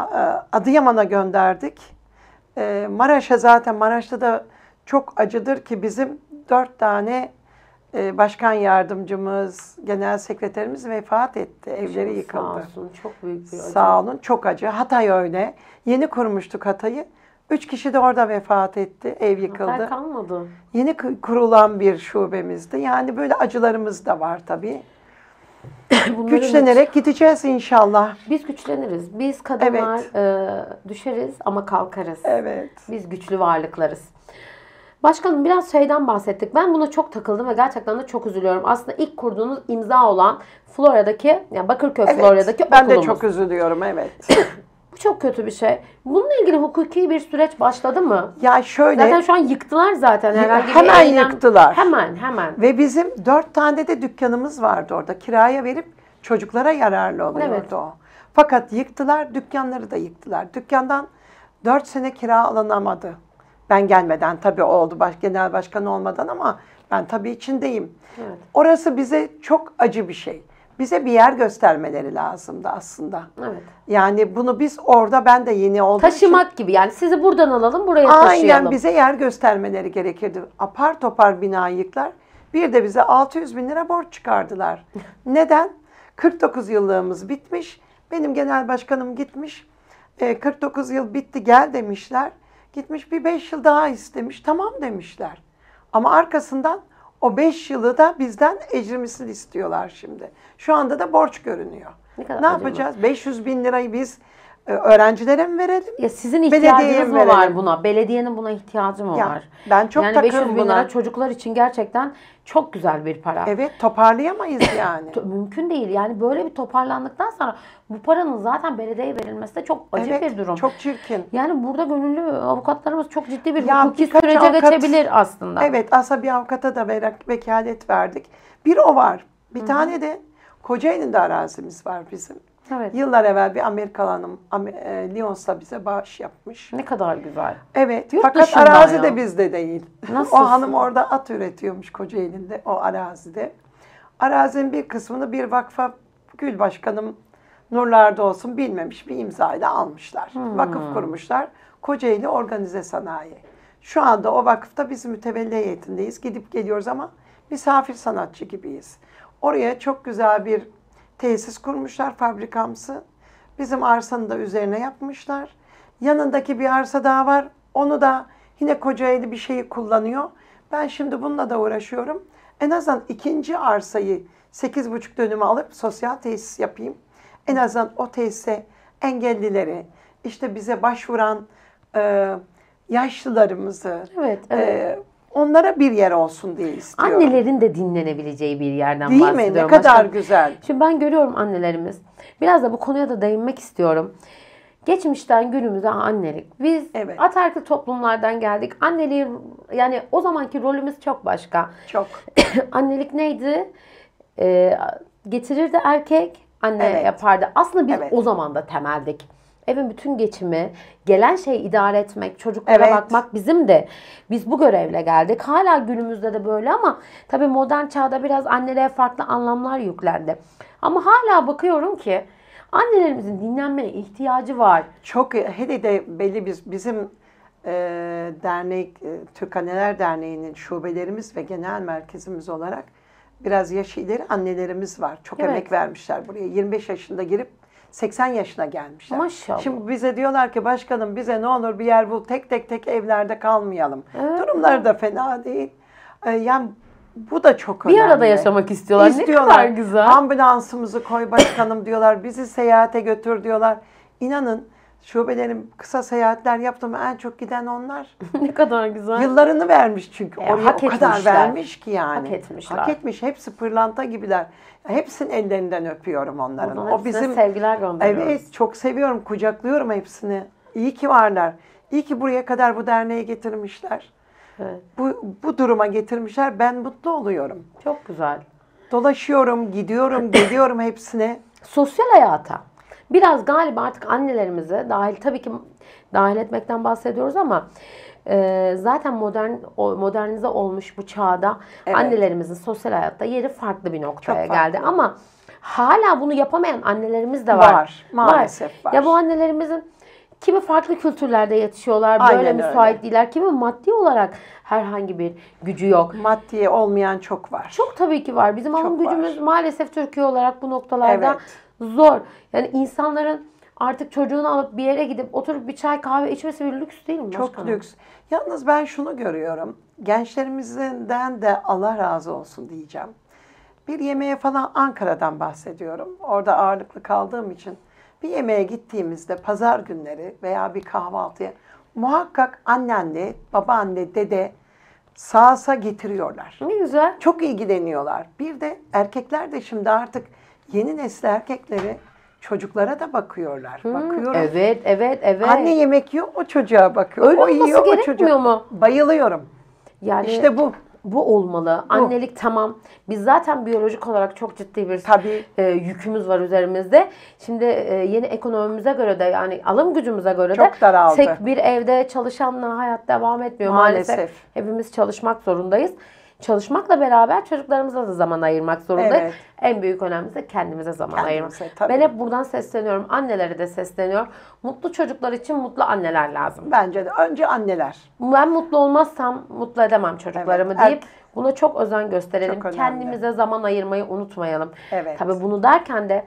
E, Adıyaman'a gönderdik. E, Maraş'a zaten Maraş'ta da çok acıdır ki bizim dört tane e, başkan yardımcımız, genel sekreterimiz vefat etti. Evleri çok yıkıldı. Sağ olsun. Çok büyük bir acı. Sağ olun. Çok acı. Hatay öyle. Yeni kurmuştuk Hatay'ı. Üç kişi de orada vefat etti. Ev yıkıldı. Otel kalmadı. Yeni kurulan bir şubemizdi. Yani böyle acılarımız da var tabii. güçlenerek gideceğiz inşallah. Biz güçleniriz. Biz kadınlar evet. e, düşeriz ama kalkarız. Evet. Biz güçlü varlıklarız. Başkanım biraz şeyden bahsettik. Ben buna çok takıldım ve gerçekten de çok üzülüyorum. Aslında ilk kurduğunuz imza olan Florya'daki, yani Bakırköy evet, Florya'daki ben okulumuz. Ben de çok üzülüyorum evet. [COUGHS] Bu çok kötü bir şey. Bununla ilgili hukuki bir süreç başladı mı? Ya şöyle. Zaten şu an yıktılar zaten herhangi bir Hemen eylem. yıktılar. Hemen hemen. Ve bizim dört tane de dükkanımız vardı orada. Kiraya verip çocuklara yararlı oluyordu evet. o. Fakat yıktılar, dükkanları da yıktılar. Dükkandan dört sene kira alınamadı. Ben gelmeden tabii oldu baş, genel başkan olmadan ama ben tabii içindeyim. Evet. Orası bize çok acı bir şey bize bir yer göstermeleri lazımdı aslında. Evet. Yani bunu biz orada ben de yeni oldum. Taşımak için, gibi yani sizi buradan alalım buraya aynen taşıyalım. Aynen bize yer göstermeleri gerekirdi. Apar topar bina yıklar. Bir de bize 600 bin lira borç çıkardılar. [LAUGHS] Neden? 49 yıllığımız bitmiş. Benim genel başkanım gitmiş. 49 e, yıl bitti gel demişler. Gitmiş bir 5 yıl daha istemiş. Tamam demişler. Ama arkasından o beş yılı da bizden ecrimizin istiyorlar şimdi. Şu anda da borç görünüyor. Ne, kadar ne yapacağız? 500 bin lirayı biz ee, öğrencilere mi verelim? Ya sizin ihtiyacınız mı var buna? Belediyenin buna ihtiyacı mı ya, var? Ben çok yani 500 bin buna. çocuklar için gerçekten çok güzel bir para. Evet toparlayamayız [COUGHS] yani. Mümkün değil. Yani böyle bir toparlandıktan sonra bu paranın zaten belediyeye verilmesi de çok acı evet, bir durum. çok çirkin. Yani burada gönüllü avukatlarımız çok ciddi bir ya, hukuki sürece avukat, geçebilir aslında. Evet aslında bir avukata da vekalet verdik. Bir o var. Bir Hı-hı. tane de Kocaeli'nde arazimiz var bizim. Evet. Yıllar evvel bir Amerikalı hanım e, Lyons'ta bize bağış yapmış. Ne kadar güzel. Evet. Yurt fakat arazi ya. de bizde değil. Nasıl? o hanım orada at üretiyormuş Kocaeli'nde o arazide. Arazinin bir kısmını bir vakfa Gül Başkanım nurlarda olsun bilmemiş bir imzayla almışlar. Hmm. Vakıf kurmuşlar. Kocaeli Organize Sanayi. Şu anda o vakıfta biz mütevelli heyetindeyiz. Gidip geliyoruz ama misafir sanatçı gibiyiz. Oraya çok güzel bir tesis kurmuşlar fabrikamsı. Bizim arsanı da üzerine yapmışlar. Yanındaki bir arsa daha var. Onu da yine Kocaeli bir şeyi kullanıyor. Ben şimdi bununla da uğraşıyorum. En azından ikinci arsayı 8,5 dönümü alıp sosyal tesis yapayım. En azından o tesise engellileri, işte bize başvuran e, yaşlılarımızı, evet, evet. E, onlara bir yer olsun diye istiyorum. Annelerin de dinlenebileceği bir yerden Değil bahsediyorum. Değil mi? Ne kadar güzel. Şimdi ben görüyorum annelerimiz. Biraz da bu konuya da değinmek istiyorum. Geçmişten günümüze annelik. Biz evet. ataerkil toplumlardan geldik. Anneliği yani o zamanki rolümüz çok başka. Çok. [CLEARS THROAT] annelik neydi? Ee, getirirdi erkek, anne evet. yapardı. Aslında biz evet. o zaman da temeldik. Evin bütün geçimi, gelen şeyi idare etmek, çocuklara evet. bakmak bizim de. Biz bu görevle geldik. Hala günümüzde de böyle ama tabii modern çağda biraz annelere farklı anlamlar yüklendi. Ama hala bakıyorum ki annelerimizin dinlenmeye ihtiyacı var. Çok hele de belli biz bizim e, dernek e, Türk Anneler Derneği'nin şubelerimiz ve genel merkezimiz olarak biraz yaş ileri annelerimiz var. Çok evet. emek vermişler buraya. 25 yaşında girip 80 yaşına gelmişler. Maşallah. Şimdi bize diyorlar ki başkanım bize ne olur bir yer bul tek tek tek evlerde kalmayalım. Evet. Durumları da fena değil. Ee, yani bu da çok önemli. Bir arada yaşamak istiyorlar. İstiyorlar Ne kadar güzel. Ambulansımızı koy başkanım diyorlar. Bizi seyahate götür diyorlar. İnanın şubelerim kısa seyahatler yaptım. En çok giden onlar. [LAUGHS] ne kadar güzel. Yıllarını vermiş çünkü. E, hak o etmişler. kadar vermiş ki yani. Hak etmişler. Hak etmiş. Hepsi pırlanta gibiler. Hepsinin ellerinden öpüyorum onların. Buradan o bizim sevgiler gönderiyoruz. Evet, çok seviyorum. Kucaklıyorum hepsini. İyi ki varlar. İyi ki buraya kadar bu derneği getirmişler. Evet. Bu, bu duruma getirmişler. Ben mutlu oluyorum. Çok güzel. Dolaşıyorum, gidiyorum, geliyorum hepsine. Sosyal hayata Biraz galiba artık annelerimizi dahil tabii ki dahil etmekten bahsediyoruz ama e, zaten modern modernize olmuş bu çağda evet. annelerimizin sosyal hayatta yeri farklı bir noktaya Çok farklı. geldi ama hala bunu yapamayan annelerimiz de var. Var. Maalesef var. var. Ya bu annelerimizin kimi farklı kültürlerde yetişiyorlar, böyle Aynen müsait öyle. değiller. Kimi maddi olarak herhangi bir gücü yok. Maddi olmayan çok var. Çok tabii ki var. Bizim alım gücümüz var. maalesef Türkiye olarak bu noktalarda evet zor. Yani insanların artık çocuğunu alıp bir yere gidip oturup bir çay kahve içmesi bir lüks değil mi? Çok başkanım? lüks. Yalnız ben şunu görüyorum. Gençlerimizden de Allah razı olsun diyeceğim. Bir yemeğe falan Ankara'dan bahsediyorum. Orada ağırlıklı kaldığım için bir yemeğe gittiğimizde pazar günleri veya bir kahvaltıya muhakkak anneanne, babaanne, dede sağsa getiriyorlar. Ne güzel. Çok ilgileniyorlar. Bir de erkekler de şimdi artık yeni nesli erkekleri çocuklara da bakıyorlar. Hmm, Bakıyorum. Evet, evet, evet. Anne yemek yiyor, o çocuğa bakıyor. Öyle o yiyor, o çocuğa. mu? Bayılıyorum. Yani işte bu. Bu olmalı. Bu. Annelik tamam. Biz zaten biyolojik olarak çok ciddi bir Tabii. E, yükümüz var üzerimizde. Şimdi e, yeni ekonomimize göre de yani alım gücümüze göre çok de daraldı. tek bir evde çalışanla hayat devam etmiyor maalesef. maalesef. Hepimiz çalışmak zorundayız çalışmakla beraber çocuklarımıza da zaman ayırmak zorundayız. Evet. En büyük önemlisi de kendimize zaman kendimize, ayırmak. Tabii. Ben hep buradan sesleniyorum. Annelere de sesleniyorum. Mutlu çocuklar için mutlu anneler lazım. Bence de. Önce anneler. Ben mutlu olmazsam mutlu edemem çocuklarımı evet. deyip er- buna çok özen gösterelim. Çok Kendimize zaman ayırmayı unutmayalım. Evet. Tabii bunu derken de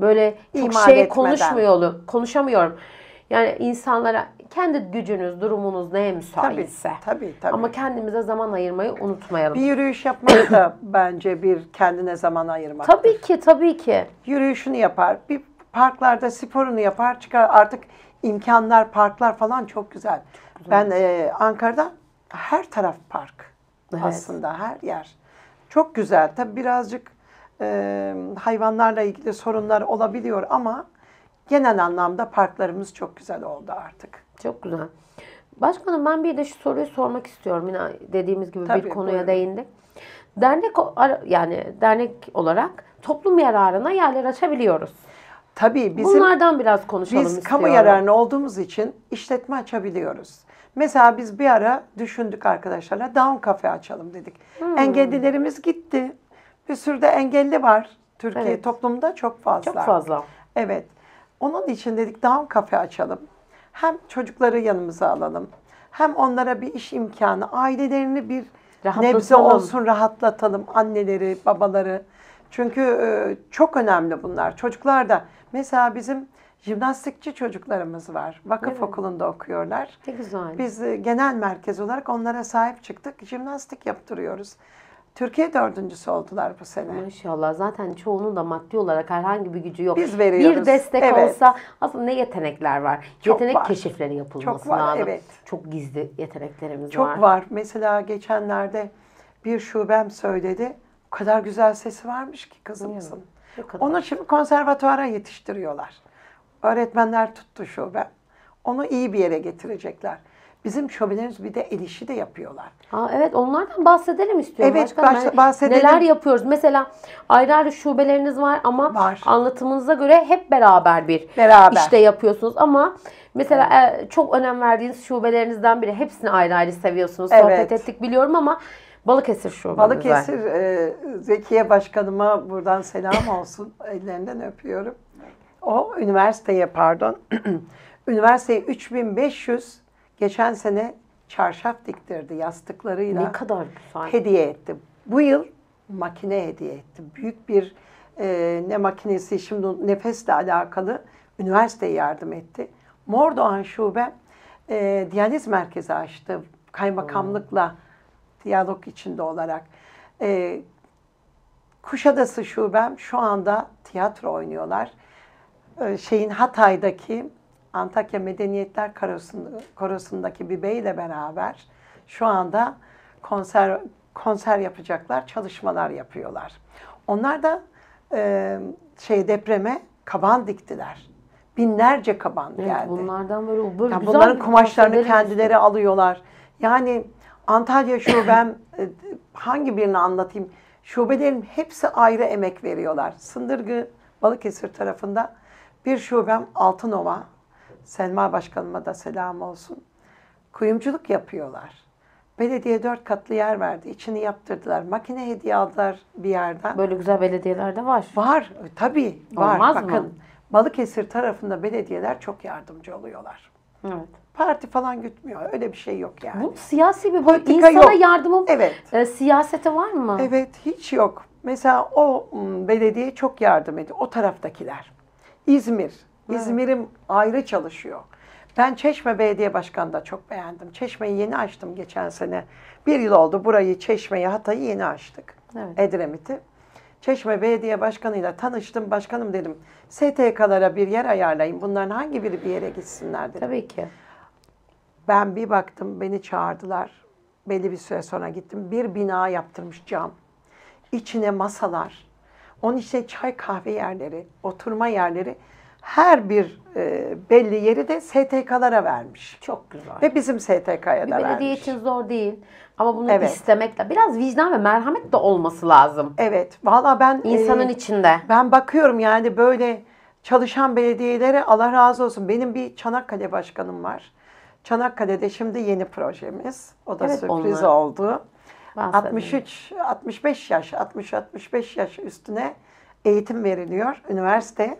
böyle çok şey etmeden. Konuşamıyorum. Yani insanlara kendi gücünüz, durumunuz neye müsaitse. Tabii, tabii, tabii. Ama kendimize zaman ayırmayı unutmayalım. Bir yürüyüş yapmak da [CLEARS THROAT] bence bir kendine zaman ayırmak. Tabii ki, tabii ki. Yürüyüşünü yapar, bir parklarda sporunu yapar, çıkar. Artık imkanlar, parklar falan çok güzel. Çok güzel. Ben e, Ankara'da her taraf park evet. aslında, her yer. Çok güzel. Tabii birazcık e, hayvanlarla ilgili sorunlar olabiliyor ama genel anlamda parklarımız çok güzel oldu artık. Çok güzel. Başkanım ben bir de şu soruyu sormak istiyorum. Yine dediğimiz gibi Tabii, bir konuya buyurun. değindik. Dernek yani dernek olarak toplum yararına yerler açabiliyoruz. Tabii bizim bunlardan biraz konuşalım Biz istiyorum. kamu yararına olduğumuz için işletme açabiliyoruz. Mesela biz bir ara düşündük arkadaşlarla down kafe açalım dedik. Hmm. Engellilerimiz gitti. Bir sürü de engelli var Türkiye evet. toplumda çok fazla. Çok fazla. Evet. Onun için dedik down kafe açalım hem çocukları yanımıza alalım. Hem onlara bir iş imkanı, ailelerini bir nebze olsun rahatlatalım anneleri, babaları. Çünkü e, çok önemli bunlar. Çocuklar da mesela bizim jimnastikçi çocuklarımız var. Vakıf evet. okulunda okuyorlar. Ne güzel. Biz e, genel merkez olarak onlara sahip çıktık. Jimnastik yaptırıyoruz. Türkiye dördüncüsü oldular bu sene. Maşallah zaten çoğunun da maddi olarak herhangi bir gücü yok. Biz veriyoruz. Bir destek evet. olsa aslında ne yetenekler var? Çok Yetenek var. keşifleri yapılması Çok var, lazım. Evet. Çok gizli yeteneklerimiz Çok var. Çok var. Mesela geçenlerde bir şubem söyledi. O kadar güzel sesi varmış ki kızımızın. Hmm, Onu şimdi konservatuara yetiştiriyorlar. Öğretmenler tuttu şubem. Onu iyi bir yere getirecekler. Bizim şöbilerimiz bir de el işi de yapıyorlar. Aa, evet onlardan bahsedelim istiyorum. Evet Başkanım, baş, hani bahsedelim. Neler yapıyoruz? Mesela ayrı ayrı şubeleriniz var ama var. anlatımınıza göre hep beraber bir beraber. işte yapıyorsunuz. Ama mesela evet. E, çok önem verdiğiniz şubelerinizden biri hepsini ayrı ayrı seviyorsunuz. Evet. Sohbet ettik biliyorum ama Balıkesir şubemiz Balıkesir e, Zekiye Başkanıma buradan selam olsun. [LAUGHS] Ellerinden öpüyorum. O üniversiteye pardon. [CLEARS THROAT] üniversiteye 3500 Geçen sene çarşaf diktirdi yastıklarıyla. Ne kadar güzel. Hediye etti. Bu yıl makine hediye etti. Büyük bir e, ne makinesi şimdi nefesle alakalı üniversiteye yardım etti. Mor Doğan Şube e, Diyaliz Merkezi açtı. Kaymakamlıkla hmm. diyalog içinde olarak. E, Kuşadası Şubem şu anda tiyatro oynuyorlar. E, şeyin Hatay'daki Antakya Medeniyetler Karosu'ndaki bir beyle beraber şu anda konser konser yapacaklar, çalışmalar yapıyorlar. Onlar da e, şey depreme kaban diktiler. Binlerce kaban evet, geldi. Bunlardan böyle, böyle yani güzel bunların kumaşlarını kendileri işte. alıyorlar. Yani Antalya şubem [CLEARS THROAT] e, hangi birini anlatayım? Şubelerin hepsi ayrı emek veriyorlar. Sındırgı Balıkesir tarafında bir şubem Altınova, Selma Başkanıma da selam olsun. Kuyumculuk yapıyorlar. Belediye dört katlı yer verdi. İçini yaptırdılar. Makine hediye aldılar bir yerden. Böyle güzel belediyeler de var. Var. E, tabii var. Olmaz Bakın mı? Balıkesir tarafında belediyeler çok yardımcı oluyorlar. Evet. Parti falan gütmüyor. Öyle bir şey yok yani. Bu siyasi bir Politika İnsana yok. yardımı evet. e, siyasete var mı? Evet. Hiç yok. Mesela o belediye çok yardım ediyor. O taraftakiler. İzmir, İzmir'im ayrı çalışıyor. Ben Çeşme Belediye Başkanı'nı da çok beğendim. Çeşme'yi yeni açtım geçen sene. Bir yıl oldu burayı, Çeşme'yi, Hatay'ı yeni açtık. Evet. Edremit'i. Çeşme Belediye Başkanı'yla tanıştım. Başkanım dedim STK'lara bir yer ayarlayın. Bunların hangi biri bir yere gitsinler dedim. Tabii ki. Ben bir baktım beni çağırdılar. Belli bir süre sonra gittim. Bir bina yaptırmış cam. İçine masalar. Onun içine çay kahve yerleri, oturma yerleri her bir e, belli yeri de STK'lara vermiş. Çok güzel. Ve bizim STK'ya bir da vermiş. Belediye için zor değil. Ama bunu evet. istemekle biraz vicdan ve merhamet de olması lazım. Evet. Valla ben e, insanın e, içinde. Ben bakıyorum yani böyle çalışan belediyelere Allah razı olsun. Benim bir Çanakkale başkanım var. Çanakkale'de şimdi yeni projemiz. O da evet, sürpriz onlar. oldu. Bahsedeyim. 63 65 yaş, 60 65 yaş üstüne eğitim veriliyor üniversite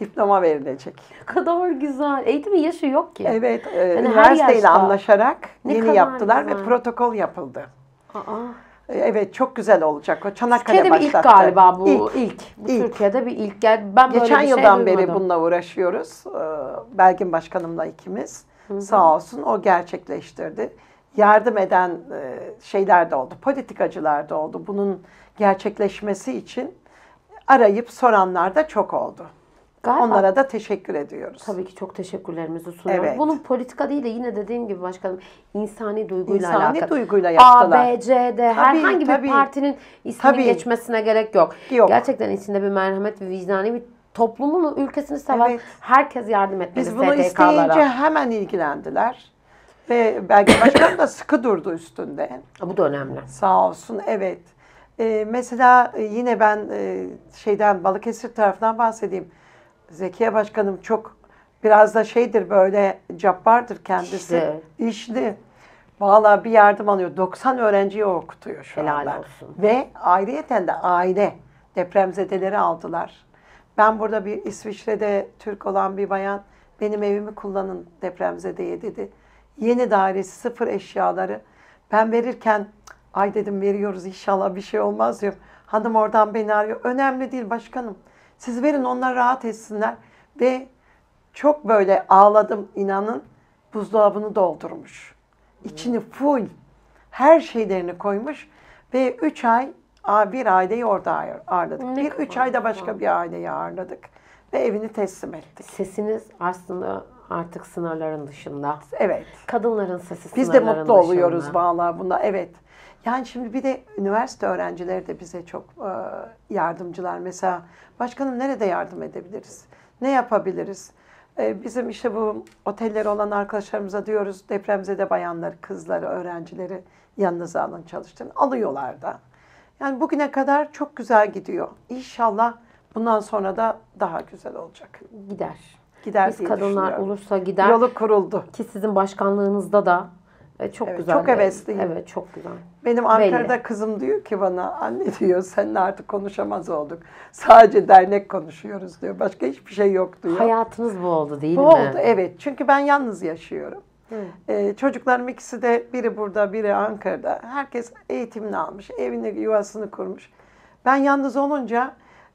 diploma verilecek. Ne kadar güzel. Eğitimin yaşı yok ki. Evet, e, yani üniversiteyle anlaşarak ne yeni yaptılar güzel. ve protokol yapıldı. Aa. E, evet çok güzel olacak. O Çanakkale Türkiye'de başlattı. bir ilk galiba bu. İlk. ilk. Bu ilk. Türkiye'de bir ilk. Yani ben Geçen bir şey yıldan şey beri bununla uğraşıyoruz. E, Belgin Başkanımla ikimiz. Hı-hı. Sağ olsun o gerçekleştirdi. Yardım eden e, şeyler de oldu. Politikacılar da oldu. Bunun gerçekleşmesi için arayıp soranlar da çok oldu. Galiba. Onlara da teşekkür ediyoruz. Tabii ki çok teşekkürlerimizi sunuyoruz. Evet. Bunun politika değil de yine dediğim gibi başkanım insani duyguyla insani alakalı. İnsani duyguyla yaptılar. A, B, C, D tabii, herhangi tabii. bir partinin ismini tabii. geçmesine gerek yok. yok. Gerçekten içinde bir merhamet ve vicdani bir toplumun ülkesini seven evet. herkes yardım etmeli Biz bunu isteyince hemen ilgilendiler. Ve belki başkan da sıkı durdu üstünde. [LAUGHS] Bu da önemli. Sağ olsun evet. Ee, mesela yine ben e, şeyden Balıkesir tarafından bahsedeyim. Zekiye Başkanım çok biraz da şeydir böyle cabbardır kendisi. İşli. Valla bir yardım alıyor. 90 öğrenciyi okutuyor şu Helal anda. olsun. Ve ayrıyeten de aile depremzedeleri aldılar. Ben burada bir İsviçre'de Türk olan bir bayan benim evimi kullanın depremzedeye dedi. Yeni dairesi sıfır eşyaları. Ben verirken ay dedim veriyoruz inşallah bir şey olmaz diyor. Hanım oradan beni arıyor. Önemli değil başkanım. Siz verin onlar rahat etsinler. Ve çok böyle ağladım inanın buzdolabını doldurmuş. İçini hmm. full her şeylerini koymuş ve üç ay bir aileyi orada ağırladık. Ne bir üç ayda başka bir aileyi ağırladık ve evini teslim ettik. Sesiniz aslında artık sınırların dışında. Evet. Kadınların sesi Biz sınırların dışında. Biz de mutlu dışında. oluyoruz vallahi bunda. Evet. Yani şimdi bir de üniversite öğrencileri de bize çok e, yardımcılar. Mesela başkanım nerede yardım edebiliriz? Ne yapabiliriz? E, bizim işte bu oteller olan arkadaşlarımıza diyoruz depremzede bayanları, kızları, öğrencileri yanınıza alın çalıştırın. Alıyorlar da. Yani bugüne kadar çok güzel gidiyor. İnşallah bundan sonra da daha güzel olacak. Gider. Gider Biz diye kadınlar olursa gider. Yolu kuruldu. Ki sizin başkanlığınızda da e, çok evet, güzel. Çok hevesliyim. Evet çok güzel. Benim Ankara'da Belli. kızım diyor ki bana anne [LAUGHS] diyor seninle artık konuşamaz olduk. Sadece dernek konuşuyoruz diyor. Başka hiçbir şey yok diyor. Hayatınız bu oldu değil bu mi? Bu oldu evet. Çünkü ben yalnız yaşıyorum. Ee, çocuklarım ikisi de biri burada biri Ankara'da. Herkes eğitimini almış, evini yuvasını kurmuş. Ben yalnız olunca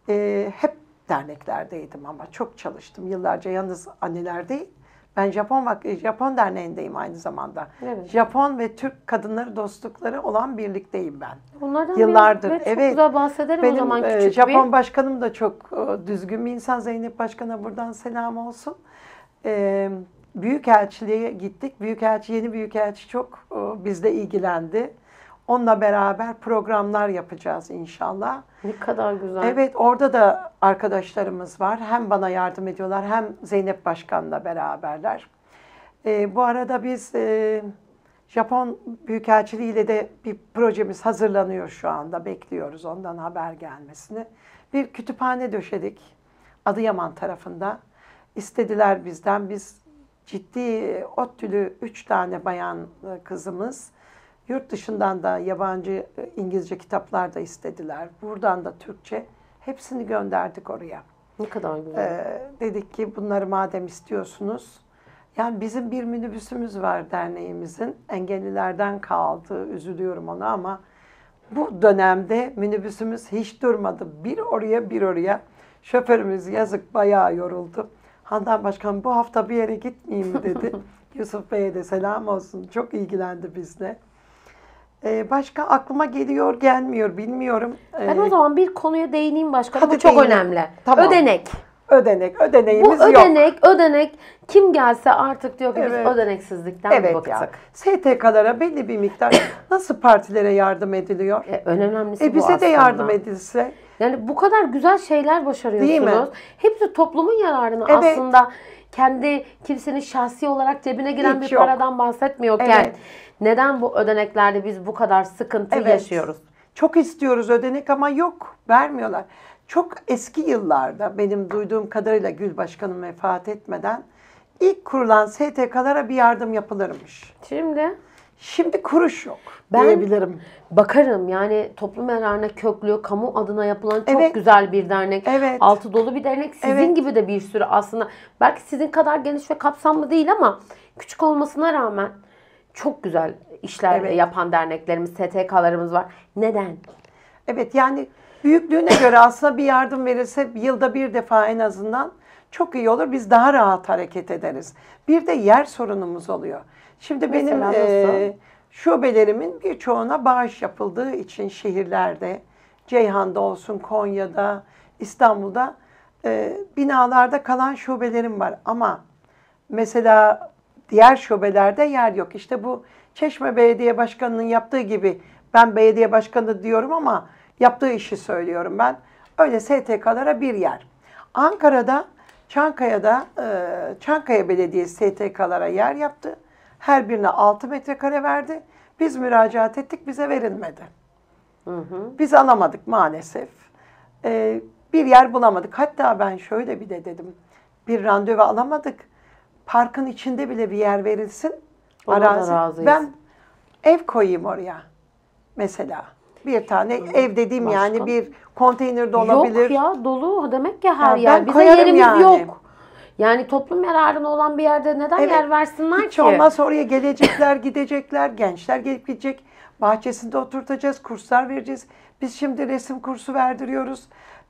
e, hep derneklerdeydim ama çok çalıştım. Yıllarca yalnız anneler değil ben Japon e, Japon Derneği'ndeyim aynı zamanda. Evet. Japon ve Türk kadınları dostlukları olan birlikteyim ben. Onlardan yıllardır. Bir, evet, çok evet. güzel bahsederim Benim, o zaman e, küçük e, Japon bir... başkanım da çok e, düzgün bir insan. Zeynep Başkan'a buradan selam olsun. E, Büyükelçiliğe gittik. Büyükelçi yeni büyükelçi çok e, bizle ilgilendi. Onunla beraber programlar yapacağız inşallah. Ne kadar güzel. Evet orada da arkadaşlarımız var. Hem bana yardım ediyorlar hem Zeynep Başkan'la beraberler. E, bu arada biz e, Japon Büyükelçiliği ile de bir projemiz hazırlanıyor şu anda. Bekliyoruz ondan haber gelmesini. Bir kütüphane döşedik Adıyaman tarafında. İstediler bizden. Biz ciddi ot e, ODTÜ'lü üç tane bayan e, kızımız Yurt dışından da yabancı e, İngilizce kitaplar da istediler. Buradan da Türkçe. Hepsini gönderdik oraya. Ne kadar güzel. Ee, dedik ki bunları madem istiyorsunuz. Yani bizim bir minibüsümüz var derneğimizin. Engellilerden kaldı. Üzülüyorum ona ama bu dönemde minibüsümüz hiç durmadı. Bir oraya bir oraya. Şoförümüz yazık bayağı yoruldu. Handan Başkan bu hafta bir yere gitmeyeyim dedi. [LAUGHS] Yusuf Bey'e de selam olsun. Çok ilgilendi bizle. Ee, başka aklıma geliyor gelmiyor bilmiyorum. Ee, ben o zaman bir konuya değineyim başkanım. Bu çok değinelim. önemli. Tamam. Ödenek. ödenek, ödeneğimiz Bu yok. ödenek, ödenek kim gelse artık diyor ki Evet. biz ödeneksizlikten Evet bıktık. ya. STK'lara belli bir miktar [CLEARS THROAT] nasıl partilere yardım ediliyor? E, en önemlisi E bu bize de yardım edilse. Yani bu kadar güzel şeyler başarıyorsunuz. Değil mi? Hepsi toplumun yararını Evet. aslında. Kendi kimsenin şahsi olarak cebine giren Hiç bir yok. paradan bahsetmiyorken Evet. Neden bu ödeneklerde biz bu kadar sıkıntı Evet. yaşıyoruz? Çok istiyoruz ödenek ama yok vermiyorlar. Çok eski yıllarda benim duyduğum kadarıyla Gül Başkanım vefat etmeden ilk kurulan STK'lara bir yardım yapılırmış. Şimdi Şimdi kuruş yok Ben- diyebilirim. bakarım yani toplum yararına köklü, kamu adına yapılan çok Evet. güzel bir dernek. Evet. Altı dolu bir dernek. Sizin Evet. gibi de bir sürü aslında. Belki sizin kadar geniş ve kapsamlı değil ama küçük olmasına rağmen çok güzel işler evet. yapan derneklerimiz, STK'larımız var. Neden? Evet yani büyüklüğüne göre aslında bir yardım verirse yılda bir defa en azından çok iyi olur. Biz daha rahat hareket ederiz. Bir de yer sorunumuz oluyor. Şimdi benim e, şubelerimin birçoğuna bağış yapıldığı için şehirlerde, Ceyhan'da olsun, Konya'da, İstanbul'da e, binalarda kalan şubelerim var. Ama mesela Diğer şubelerde yer yok. İşte bu Çeşme Belediye Başkanı'nın yaptığı gibi ben belediye başkanı diyorum ama yaptığı işi söylüyorum ben. Öyle STK'lara bir yer. Ankara'da Çankaya'da e, Çankaya Belediyesi STK'lara yer yaptı. Her birine 6 metrekare verdi. Biz müracaat ettik bize verilmedi. Hı hı. Biz alamadık maalesef. E, bir yer bulamadık. Hatta ben şöyle bir de dedim. Bir randevu alamadık parkın içinde bile bir yer verilsin. Ona arazi. Da razıyız. Ben ev koyayım oraya mesela. Bir tane ev dediğim Başka. yani bir konteyner de olabilir. Yok ya dolu demek ki her yani yer. Bize yerimiz yani. yok. Yani toplum yararına olan bir yerde neden evet. yer versinler Hiç ki? Hiç olmazsa oraya gelecekler, [LAUGHS] gidecekler, gençler gelip gidecek. Bahçesinde oturtacağız, kurslar vereceğiz. Biz şimdi resim kursu verdiriyoruz.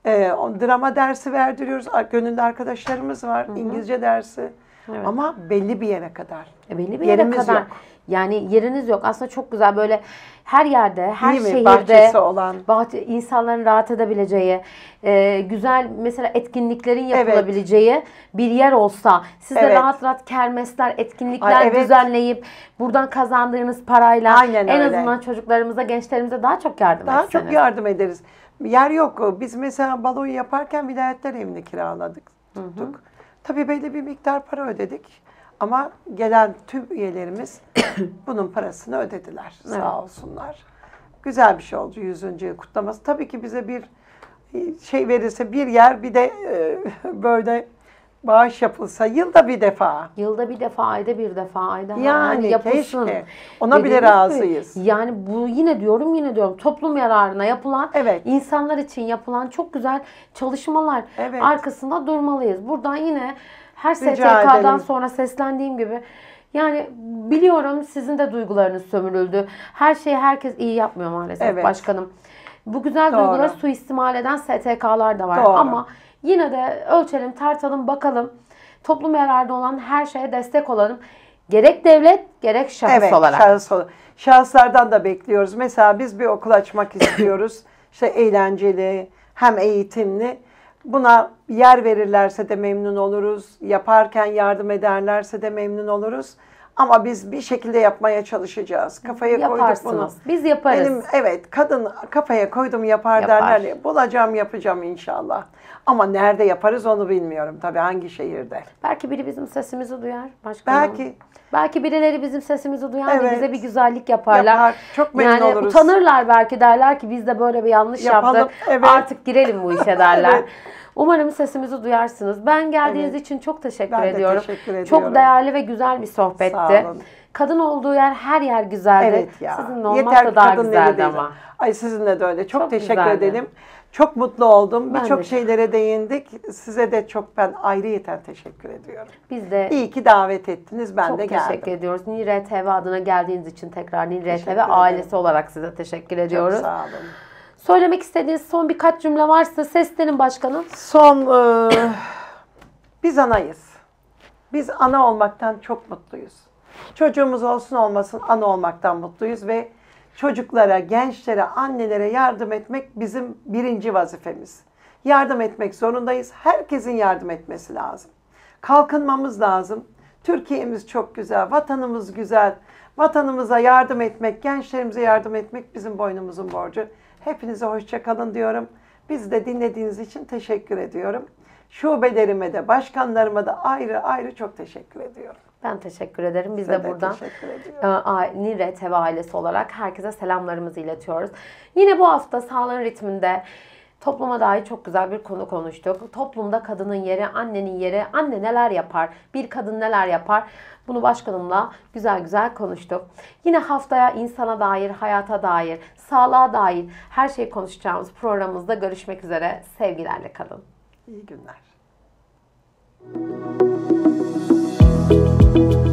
E, drama dersi verdiriyoruz. Gönüllü arkadaşlarımız var. Hı hı. İngilizce dersi. Evet. Ama belli bir yere kadar. E belli bir Yerimiz yere kadar. Yok. Yani yeriniz yok. Aslında çok güzel böyle her yerde, her Değil şehirde mi? bahçesi olan, bahçe, insanların rahat edebileceği, e, güzel mesela etkinliklerin yapılabileceği evet. bir yer olsa, siz de rahat rahat kermesler, etkinlikler Ay, evet. düzenleyip buradan kazandığınız parayla Aynen en öyle. azından çocuklarımıza, gençlerimize daha çok yardım daha etseniz. Daha çok yardım ederiz. Yer yok. Biz mesela balon yaparken vilayetler evini kiraladık, tuttuk. Hı hı. Tabii belli bir miktar para ödedik. Ama gelen tüm üyelerimiz [COUGHS] bunun parasını ödediler. Evet. olsunlar. Güzel bir şey oldu 100. yıl kutlaması. Tabii ki bize bir şey verirse bir yer bir de e, [LAUGHS] böyle bağış yapılsa yılda bir defa. Yılda bir defa, ayda bir defa, ayda yani, yani Keşke. Ona Dediğim bile razıyız. Gibi, yani bu yine diyorum yine diyorum toplum yararına yapılan, evet. insanlar için yapılan çok güzel çalışmalar evet. arkasında durmalıyız. Buradan yine her STK'dan sonra seslendiğim gibi yani biliyorum sizin de duygularınız sömürüldü. Her şeyi herkes iyi yapmıyor maalesef evet. başkanım. Bu güzel Doğru. duyguları suistimal eden STK'lar da var Doğru. ama Yine de ölçelim, tartalım, bakalım. Toplum yararı olan her şeye destek olalım. Gerek devlet, gerek şahıs evet, olarak. Şahıs, şahıslardan da bekliyoruz. Mesela biz bir okul açmak [COUGHS] istiyoruz. İşte eğlenceli, hem eğitimli. Buna yer verirlerse de memnun oluruz. Yaparken yardım ederlerse de memnun oluruz. Ama biz bir şekilde yapmaya çalışacağız. Kafaya koyduk bunu. Biz yaparız. Benim evet kadın kafaya koydum yapar, yapar. derler. Bulacağım yapacağım inşallah. Ama nerede yaparız onu bilmiyorum. Tabii hangi şehirde. Belki biri bizim sesimizi duyar. Başka Belki. Mı? Belki birileri bizim sesimizi duyar evet. da bize bir güzellik yaparlar. Yapar. Çok memnun yani oluruz. Utanırlar belki derler ki biz de böyle bir yanlış Yapalım. yaptık. Evet. Artık girelim bu işe [LAUGHS] derler. evet. Umarım sesimizi duyarsınız. Ben geldiğiniz evet. için çok teşekkür ben ediyorum. teşekkür ediyorum. Çok değerli ve güzel bir sohbetti. Sağ olun. Kadın olduğu yer her yer güzeldi. Evet ya. Sizinle olmak Yeter da daha güzeldi ama. Ay sizinle de öyle. Çok, çok teşekkür güzeldi. ederim. Çok mutlu oldum. Birçok şeylere değindik. Size de çok ben ayrıyeten teşekkür ediyorum. Biz de İyi ki davet ettiniz. Ben de geldim. teşekkür ediyoruz. Nil TV adına geldiğiniz için tekrar Nil TV ailesi olarak size teşekkür ediyoruz. Çok sağ olun. Söylemek istediğiniz son birkaç cümle varsa seslenin başkanım. Son e, biz anayız. Biz ana olmaktan çok mutluyuz. Çocuğumuz olsun olmasın ana olmaktan mutluyuz ve çocuklara, gençlere, annelere yardım etmek bizim birinci vazifemiz. Yardım etmek zorundayız. Herkesin yardım etmesi lazım. Kalkınmamız lazım. Türkiye'miz çok güzel, vatanımız güzel. Vatanımıza yardım etmek, gençlerimize yardım etmek bizim boynumuzun borcu. Hepinize hoşça kalın diyorum. Biz de dinlediğiniz için teşekkür ediyorum. Şubelerime de, başkanlarıma da ayrı ayrı çok teşekkür ediyorum. Ben teşekkür ederim. Biz Size de, buradan e, Niret Ev ailesi olarak herkese selamlarımızı iletiyoruz. Yine bu hafta sağlığın ritminde Topluma dair çok güzel bir konu konuştuk. Toplumda kadının yeri, annenin yeri, anne neler yapar, bir kadın neler yapar bunu başkanımla güzel güzel konuştuk. Yine haftaya insana dair, hayata dair, sağlığa dair her şeyi konuşacağımız programımızda görüşmek üzere. Sevgilerle kalın. İyi günler. Müzik Thank you.